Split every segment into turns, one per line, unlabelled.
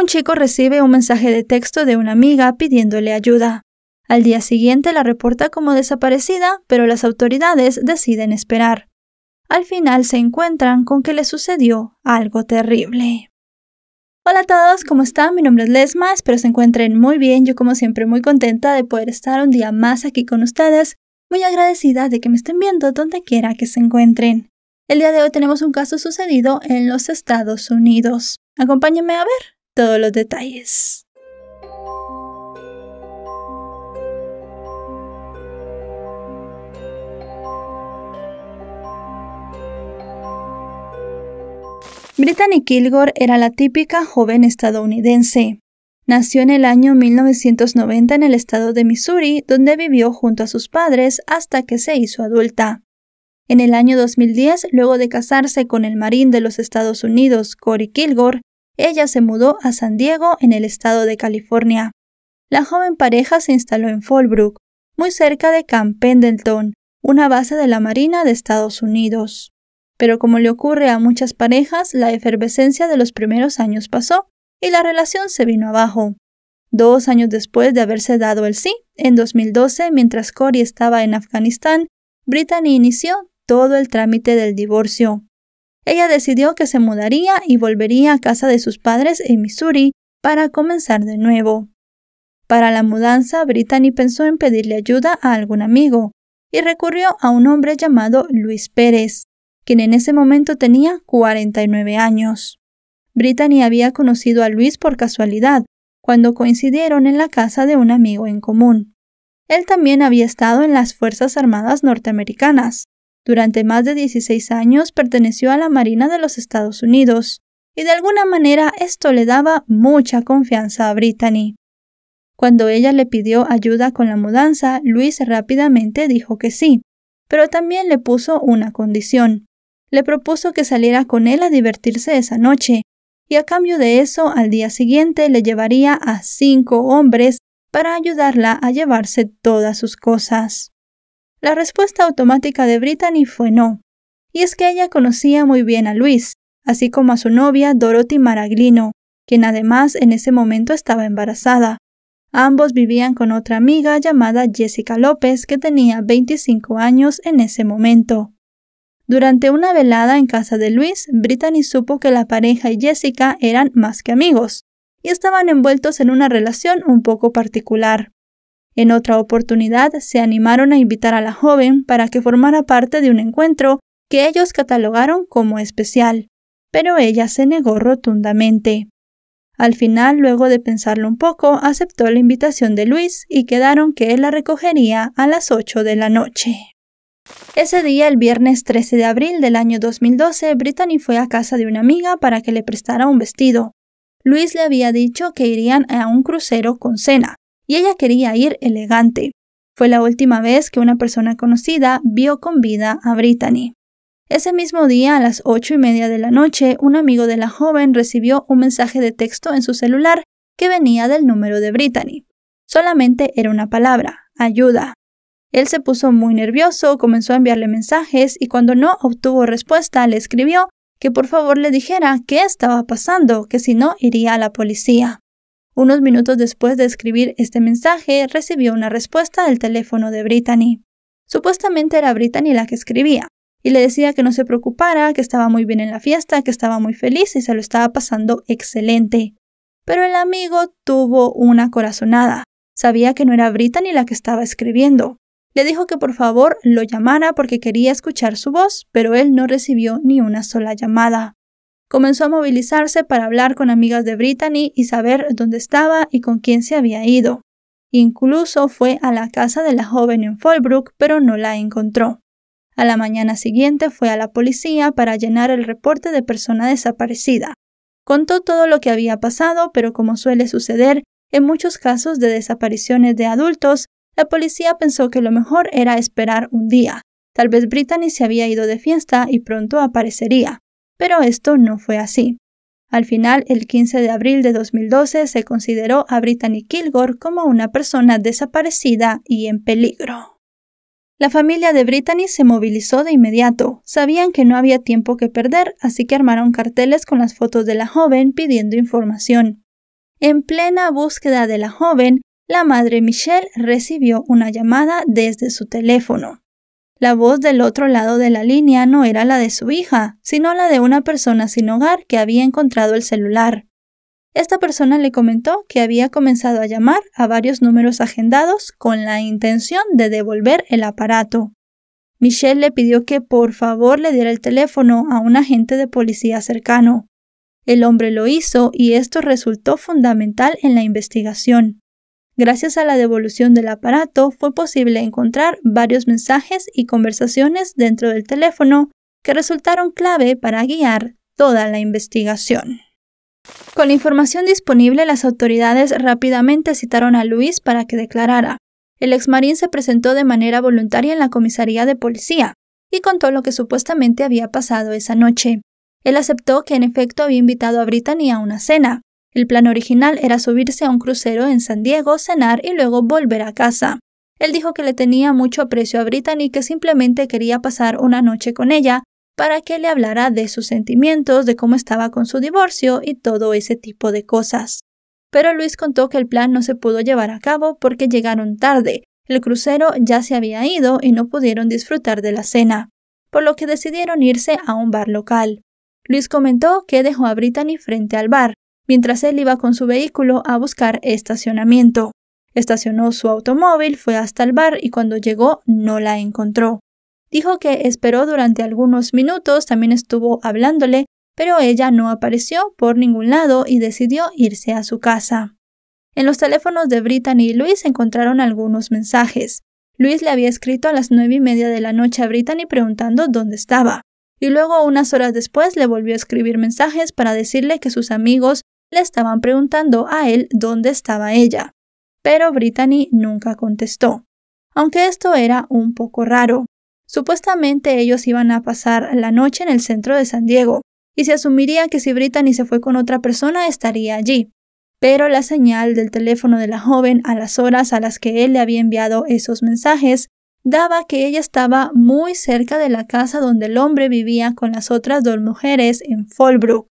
un chico recibe un mensaje de texto de una amiga pidiéndole ayuda. Al día siguiente la reporta como desaparecida, pero las autoridades deciden esperar. Al final se encuentran con que le sucedió algo terrible. Hola a todos, ¿cómo están? Mi nombre es Lesma, espero se encuentren muy bien. Yo como siempre muy contenta de poder estar un día más aquí con ustedes, muy agradecida de que me estén viendo donde quiera que se encuentren. El día de hoy tenemos un caso sucedido en los Estados Unidos. Acompáñenme a ver todos los detalles. Brittany Kilgore era la típica joven estadounidense. Nació en el año 1990 en el estado de Missouri, donde vivió junto a sus padres hasta que se hizo adulta. En el año 2010, luego de casarse con el marín de los Estados Unidos, Cory Kilgore, ella se mudó a San Diego, en el estado de California. La joven pareja se instaló en Fallbrook, muy cerca de Camp Pendleton, una base de la Marina de Estados Unidos. Pero como le ocurre a muchas parejas, la efervescencia de los primeros años pasó y la relación se vino abajo. Dos años después de haberse dado el sí, en 2012, mientras Cory estaba en Afganistán, Brittany inició todo el trámite del divorcio ella decidió que se mudaría y volvería a casa de sus padres en Missouri para comenzar de nuevo. Para la mudanza, Brittany pensó en pedirle ayuda a algún amigo y recurrió a un hombre llamado Luis Pérez, quien en ese momento tenía 49 años. Brittany había conocido a Luis por casualidad, cuando coincidieron en la casa de un amigo en común. Él también había estado en las Fuerzas Armadas norteamericanas, durante más de 16 años perteneció a la Marina de los Estados Unidos, y de alguna manera esto le daba mucha confianza a Brittany. Cuando ella le pidió ayuda con la mudanza, Luis rápidamente dijo que sí, pero también le puso una condición. Le propuso que saliera con él a divertirse esa noche, y a cambio de eso al día siguiente le llevaría a cinco hombres para ayudarla a llevarse todas sus cosas. La respuesta automática de Brittany fue no. Y es que ella conocía muy bien a Luis, así como a su novia Dorothy Maraglino, quien además en ese momento estaba embarazada. Ambos vivían con otra amiga llamada Jessica López, que tenía 25 años en ese momento. Durante una velada en casa de Luis, Brittany supo que la pareja y Jessica eran más que amigos, y estaban envueltos en una relación un poco particular. En otra oportunidad se animaron a invitar a la joven para que formara parte de un encuentro que ellos catalogaron como especial, pero ella se negó rotundamente. Al final, luego de pensarlo un poco, aceptó la invitación de Luis y quedaron que él la recogería a las 8 de la noche. Ese día, el viernes 13 de abril del año 2012, Brittany fue a casa de una amiga para que le prestara un vestido. Luis le había dicho que irían a un crucero con cena, y ella quería ir elegante. Fue la última vez que una persona conocida vio con vida a Brittany. Ese mismo día, a las ocho y media de la noche, un amigo de la joven recibió un mensaje de texto en su celular que venía del número de Brittany. Solamente era una palabra, ayuda. Él se puso muy nervioso, comenzó a enviarle mensajes y cuando no obtuvo respuesta le escribió que por favor le dijera qué estaba pasando, que si no iría a la policía. Unos minutos después de escribir este mensaje, recibió una respuesta del teléfono de Brittany. Supuestamente era Brittany la que escribía, y le decía que no se preocupara, que estaba muy bien en la fiesta, que estaba muy feliz y se lo estaba pasando excelente. Pero el amigo tuvo una corazonada. Sabía que no era Brittany la que estaba escribiendo. Le dijo que por favor lo llamara porque quería escuchar su voz, pero él no recibió ni una sola llamada. Comenzó a movilizarse para hablar con amigas de Brittany y saber dónde estaba y con quién se había ido. Incluso fue a la casa de la joven en Fallbrook, pero no la encontró. A la mañana siguiente fue a la policía para llenar el reporte de persona desaparecida. Contó todo lo que había pasado, pero como suele suceder en muchos casos de desapariciones de adultos, la policía pensó que lo mejor era esperar un día. Tal vez Brittany se había ido de fiesta y pronto aparecería. Pero esto no fue así. Al final, el 15 de abril de 2012 se consideró a Brittany Kilgore como una persona desaparecida y en peligro. La familia de Brittany se movilizó de inmediato. Sabían que no había tiempo que perder, así que armaron carteles con las fotos de la joven pidiendo información. En plena búsqueda de la joven, la madre Michelle recibió una llamada desde su teléfono. La voz del otro lado de la línea no era la de su hija, sino la de una persona sin hogar que había encontrado el celular. Esta persona le comentó que había comenzado a llamar a varios números agendados con la intención de devolver el aparato. Michelle le pidió que por favor le diera el teléfono a un agente de policía cercano. El hombre lo hizo y esto resultó fundamental en la investigación. Gracias a la devolución del aparato fue posible encontrar varios mensajes y conversaciones dentro del teléfono que resultaron clave para guiar toda la investigación. Con la información disponible, las autoridades rápidamente citaron a Luis para que declarara. El exmarín se presentó de manera voluntaria en la comisaría de policía y contó lo que supuestamente había pasado esa noche. Él aceptó que en efecto había invitado a Brittany a una cena, el plan original era subirse a un crucero en San Diego, cenar y luego volver a casa. Él dijo que le tenía mucho aprecio a Brittany que simplemente quería pasar una noche con ella para que le hablara de sus sentimientos, de cómo estaba con su divorcio y todo ese tipo de cosas. Pero Luis contó que el plan no se pudo llevar a cabo porque llegaron tarde, el crucero ya se había ido y no pudieron disfrutar de la cena, por lo que decidieron irse a un bar local. Luis comentó que dejó a Brittany frente al bar, mientras él iba con su vehículo a buscar estacionamiento. Estacionó su automóvil, fue hasta el bar y cuando llegó no la encontró. Dijo que esperó durante algunos minutos, también estuvo hablándole, pero ella no apareció por ningún lado y decidió irse a su casa. En los teléfonos de Brittany y Luis encontraron algunos mensajes. Luis le había escrito a las nueve y media de la noche a Brittany preguntando dónde estaba, y luego unas horas después le volvió a escribir mensajes para decirle que sus amigos le estaban preguntando a él dónde estaba ella, pero Brittany nunca contestó, aunque esto era un poco raro. Supuestamente ellos iban a pasar la noche en el centro de San Diego, y se asumiría que si Brittany se fue con otra persona estaría allí, pero la señal del teléfono de la joven a las horas a las que él le había enviado esos mensajes daba que ella estaba muy cerca de la casa donde el hombre vivía con las otras dos mujeres en Fallbrook,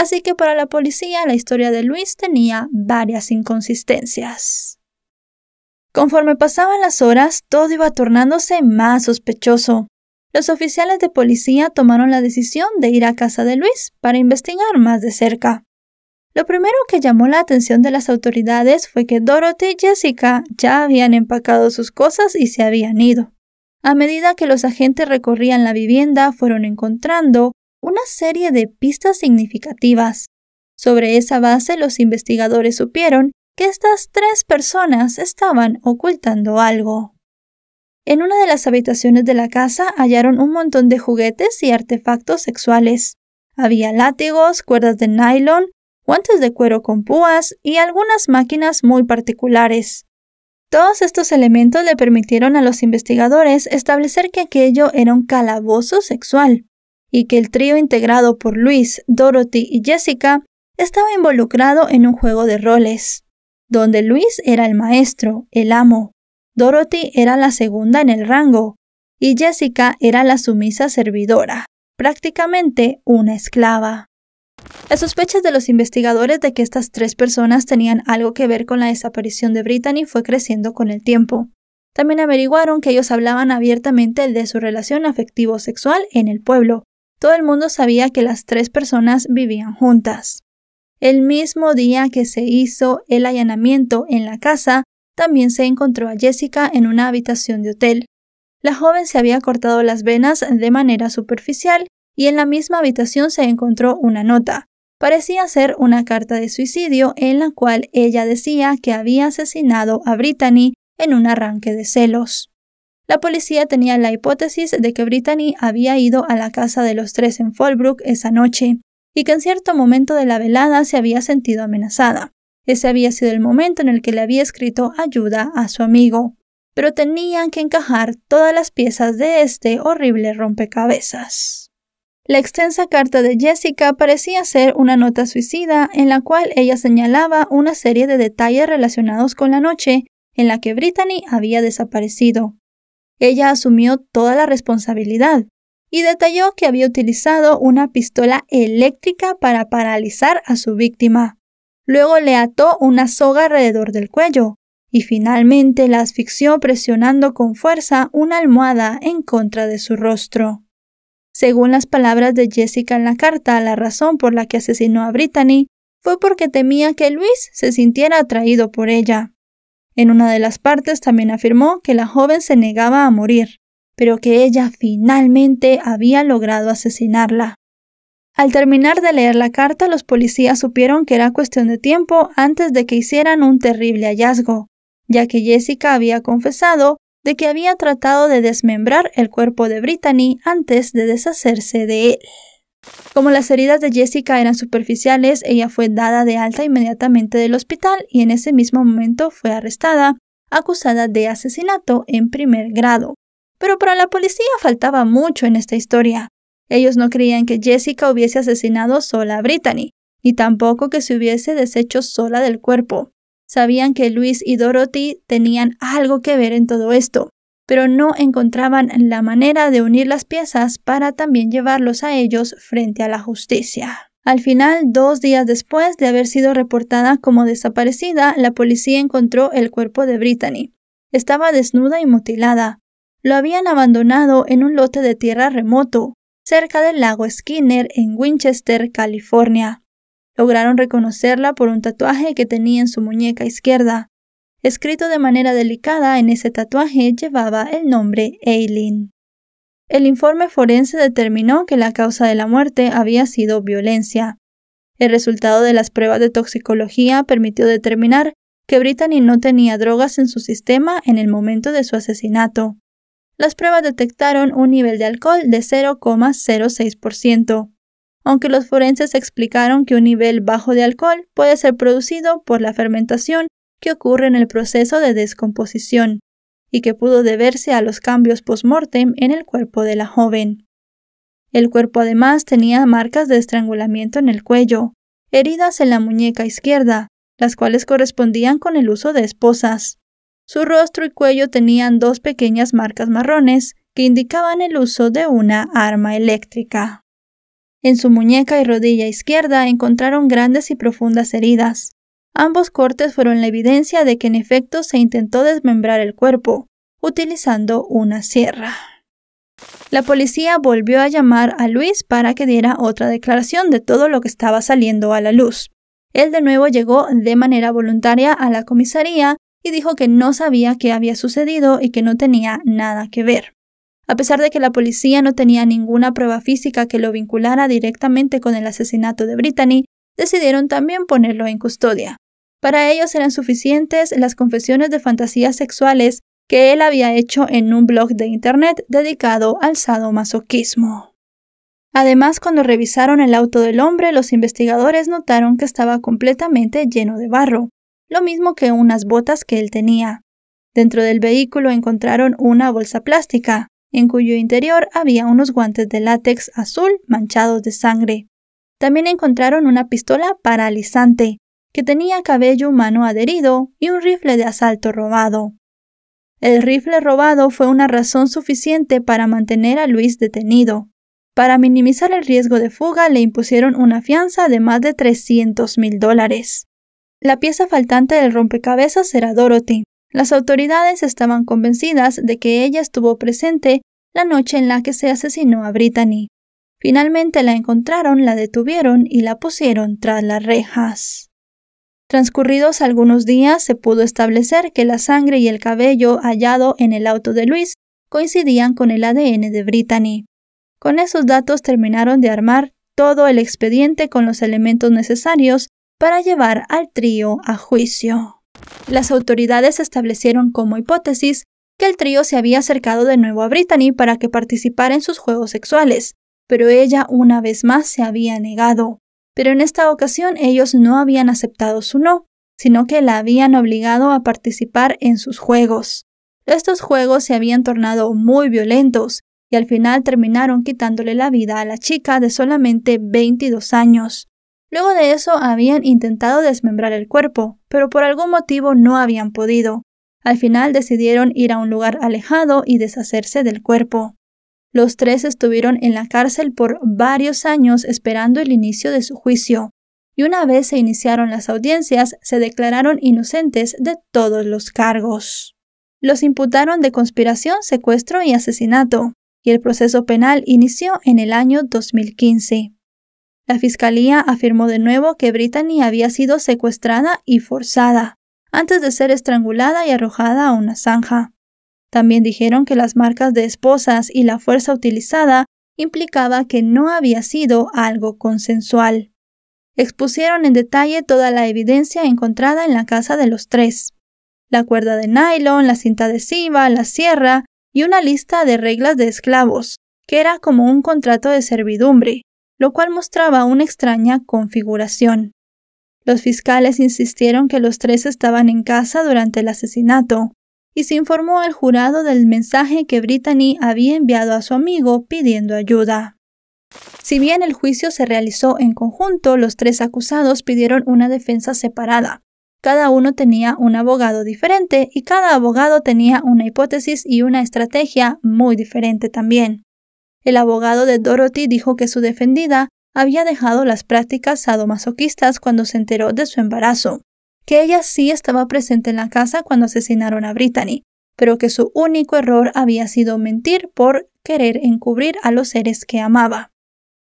Así que para la policía la historia de Luis tenía varias inconsistencias. Conforme pasaban las horas, todo iba tornándose más sospechoso. Los oficiales de policía tomaron la decisión de ir a casa de Luis para investigar más de cerca. Lo primero que llamó la atención de las autoridades fue que Dorothy y Jessica ya habían empacado sus cosas y se habían ido. A medida que los agentes recorrían la vivienda, fueron encontrando una serie de pistas significativas. Sobre esa base los investigadores supieron que estas tres personas estaban ocultando algo. En una de las habitaciones de la casa hallaron un montón de juguetes y artefactos sexuales. Había látigos, cuerdas de nylon, guantes de cuero con púas y algunas máquinas muy particulares. Todos estos elementos le permitieron a los investigadores establecer que aquello era un calabozo sexual, y que el trío integrado por Luis, Dorothy y Jessica estaba involucrado en un juego de roles, donde Luis era el maestro, el amo, Dorothy era la segunda en el rango y Jessica era la sumisa servidora, prácticamente una esclava. Las sospechas de los investigadores de que estas tres personas tenían algo que ver con la desaparición de Brittany fue creciendo con el tiempo. También averiguaron que ellos hablaban abiertamente de su relación afectivo-sexual en el pueblo, todo el mundo sabía que las tres personas vivían juntas. El mismo día que se hizo el allanamiento en la casa, también se encontró a Jessica en una habitación de hotel. La joven se había cortado las venas de manera superficial y en la misma habitación se encontró una nota. Parecía ser una carta de suicidio en la cual ella decía que había asesinado a Brittany en un arranque de celos. La policía tenía la hipótesis de que Brittany había ido a la casa de los tres en Fallbrook esa noche y que en cierto momento de la velada se había sentido amenazada. Ese había sido el momento en el que le había escrito ayuda a su amigo. Pero tenían que encajar todas las piezas de este horrible rompecabezas. La extensa carta de Jessica parecía ser una nota suicida en la cual ella señalaba una serie de detalles relacionados con la noche en la que Brittany había desaparecido ella asumió toda la responsabilidad y detalló que había utilizado una pistola eléctrica para paralizar a su víctima. Luego le ató una soga alrededor del cuello y finalmente la asfixió presionando con fuerza una almohada en contra de su rostro. Según las palabras de Jessica en la carta, la razón por la que asesinó a Brittany fue porque temía que Luis se sintiera atraído por ella. En una de las partes también afirmó que la joven se negaba a morir, pero que ella finalmente había logrado asesinarla. Al terminar de leer la carta, los policías supieron que era cuestión de tiempo antes de que hicieran un terrible hallazgo, ya que Jessica había confesado de que había tratado de desmembrar el cuerpo de Brittany antes de deshacerse de él. Como las heridas de Jessica eran superficiales, ella fue dada de alta inmediatamente del hospital y en ese mismo momento fue arrestada, acusada de asesinato en primer grado. Pero para la policía faltaba mucho en esta historia. Ellos no creían que Jessica hubiese asesinado sola a Brittany, ni tampoco que se hubiese deshecho sola del cuerpo. Sabían que Luis y Dorothy tenían algo que ver en todo esto, pero no encontraban la manera de unir las piezas para también llevarlos a ellos frente a la justicia. Al final, dos días después de haber sido reportada como desaparecida, la policía encontró el cuerpo de Brittany. Estaba desnuda y mutilada. Lo habían abandonado en un lote de tierra remoto, cerca del lago Skinner en Winchester, California. Lograron reconocerla por un tatuaje que tenía en su muñeca izquierda. Escrito de manera delicada en ese tatuaje llevaba el nombre Eileen. El informe forense determinó que la causa de la muerte había sido violencia. El resultado de las pruebas de toxicología permitió determinar que Brittany no tenía drogas en su sistema en el momento de su asesinato. Las pruebas detectaron un nivel de alcohol de 0,06%, aunque los forenses explicaron que un nivel bajo de alcohol puede ser producido por la fermentación que ocurre en el proceso de descomposición y que pudo deberse a los cambios postmortem en el cuerpo de la joven. El cuerpo además tenía marcas de estrangulamiento en el cuello, heridas en la muñeca izquierda, las cuales correspondían con el uso de esposas. Su rostro y cuello tenían dos pequeñas marcas marrones que indicaban el uso de una arma eléctrica. En su muñeca y rodilla izquierda encontraron grandes y profundas heridas, Ambos cortes fueron la evidencia de que en efecto se intentó desmembrar el cuerpo, utilizando una sierra. La policía volvió a llamar a Luis para que diera otra declaración de todo lo que estaba saliendo a la luz. Él de nuevo llegó de manera voluntaria a la comisaría y dijo que no sabía qué había sucedido y que no tenía nada que ver. A pesar de que la policía no tenía ninguna prueba física que lo vinculara directamente con el asesinato de Brittany, decidieron también ponerlo en custodia. Para ellos eran suficientes las confesiones de fantasías sexuales que él había hecho en un blog de internet dedicado al sadomasoquismo. Además, cuando revisaron el auto del hombre, los investigadores notaron que estaba completamente lleno de barro, lo mismo que unas botas que él tenía. Dentro del vehículo encontraron una bolsa plástica, en cuyo interior había unos guantes de látex azul manchados de sangre. También encontraron una pistola paralizante, que tenía cabello humano adherido y un rifle de asalto robado. El rifle robado fue una razón suficiente para mantener a Luis detenido. Para minimizar el riesgo de fuga le impusieron una fianza de más de 300 mil dólares. La pieza faltante del rompecabezas era Dorothy. Las autoridades estaban convencidas de que ella estuvo presente la noche en la que se asesinó a Brittany. Finalmente la encontraron, la detuvieron y la pusieron tras las rejas. Transcurridos algunos días se pudo establecer que la sangre y el cabello hallado en el auto de Luis coincidían con el ADN de Brittany. Con esos datos terminaron de armar todo el expediente con los elementos necesarios para llevar al trío a juicio. Las autoridades establecieron como hipótesis que el trío se había acercado de nuevo a Brittany para que participara en sus juegos sexuales, pero ella una vez más se había negado pero en esta ocasión ellos no habían aceptado su no, sino que la habían obligado a participar en sus juegos. Estos juegos se habían tornado muy violentos y al final terminaron quitándole la vida a la chica de solamente 22 años. Luego de eso habían intentado desmembrar el cuerpo, pero por algún motivo no habían podido. Al final decidieron ir a un lugar alejado y deshacerse del cuerpo. Los tres estuvieron en la cárcel por varios años esperando el inicio de su juicio, y una vez se iniciaron las audiencias, se declararon inocentes de todos los cargos. Los imputaron de conspiración, secuestro y asesinato, y el proceso penal inició en el año 2015. La fiscalía afirmó de nuevo que Brittany había sido secuestrada y forzada, antes de ser estrangulada y arrojada a una zanja. También dijeron que las marcas de esposas y la fuerza utilizada implicaba que no había sido algo consensual. Expusieron en detalle toda la evidencia encontrada en la casa de los tres. La cuerda de nylon, la cinta adhesiva, la sierra y una lista de reglas de esclavos, que era como un contrato de servidumbre, lo cual mostraba una extraña configuración. Los fiscales insistieron que los tres estaban en casa durante el asesinato, y se informó al jurado del mensaje que Brittany había enviado a su amigo pidiendo ayuda. Si bien el juicio se realizó en conjunto, los tres acusados pidieron una defensa separada. Cada uno tenía un abogado diferente y cada abogado tenía una hipótesis y una estrategia muy diferente también. El abogado de Dorothy dijo que su defendida había dejado las prácticas sadomasoquistas cuando se enteró de su embarazo que ella sí estaba presente en la casa cuando asesinaron a Brittany, pero que su único error había sido mentir por querer encubrir a los seres que amaba.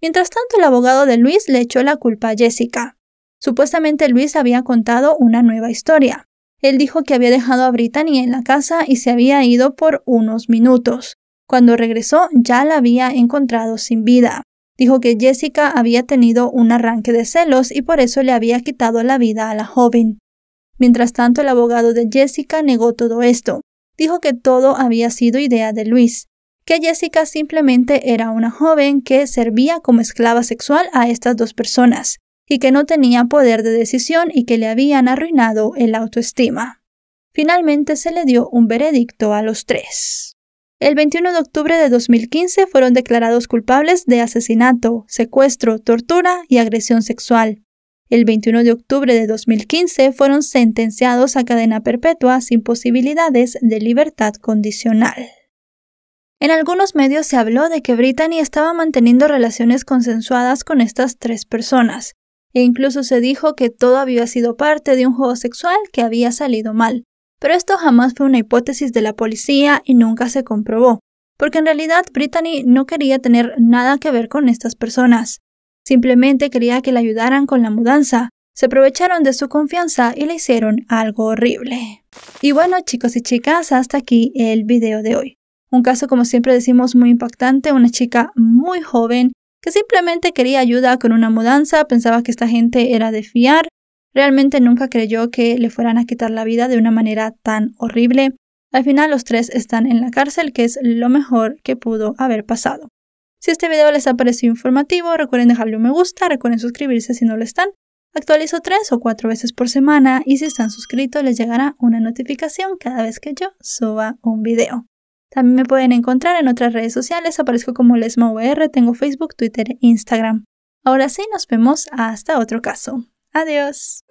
Mientras tanto, el abogado de Luis le echó la culpa a Jessica. Supuestamente Luis había contado una nueva historia. Él dijo que había dejado a Brittany en la casa y se había ido por unos minutos. Cuando regresó ya la había encontrado sin vida. Dijo que Jessica había tenido un arranque de celos y por eso le había quitado la vida a la joven. Mientras tanto, el abogado de Jessica negó todo esto. Dijo que todo había sido idea de Luis, que Jessica simplemente era una joven que servía como esclava sexual a estas dos personas y que no tenía poder de decisión y que le habían arruinado el autoestima. Finalmente se le dio un veredicto a los tres. El 21 de octubre de 2015 fueron declarados culpables de asesinato, secuestro, tortura y agresión sexual. El 21 de octubre de 2015 fueron sentenciados a cadena perpetua sin posibilidades de libertad condicional. En algunos medios se habló de que Brittany estaba manteniendo relaciones consensuadas con estas tres personas, e incluso se dijo que todo había sido parte de un juego sexual que había salido mal. Pero esto jamás fue una hipótesis de la policía y nunca se comprobó, porque en realidad Brittany no quería tener nada que ver con estas personas. Simplemente quería que le ayudaran con la mudanza. Se aprovecharon de su confianza y le hicieron algo horrible. Y bueno, chicos y chicas, hasta aquí el video de hoy. Un caso, como siempre decimos, muy impactante, una chica muy joven que simplemente quería ayuda con una mudanza, pensaba que esta gente era de fiar, realmente nunca creyó que le fueran a quitar la vida de una manera tan horrible. Al final los tres están en la cárcel, que es lo mejor que pudo haber pasado. Si este video les ha parecido informativo, recuerden dejarle un me gusta, recuerden suscribirse si no lo están. Actualizo tres o cuatro veces por semana y si están suscritos les llegará una notificación cada vez que yo suba un video. También me pueden encontrar en otras redes sociales, aparezco como LesmaVR, tengo Facebook, Twitter e Instagram. Ahora sí, nos vemos hasta otro caso. Adiós.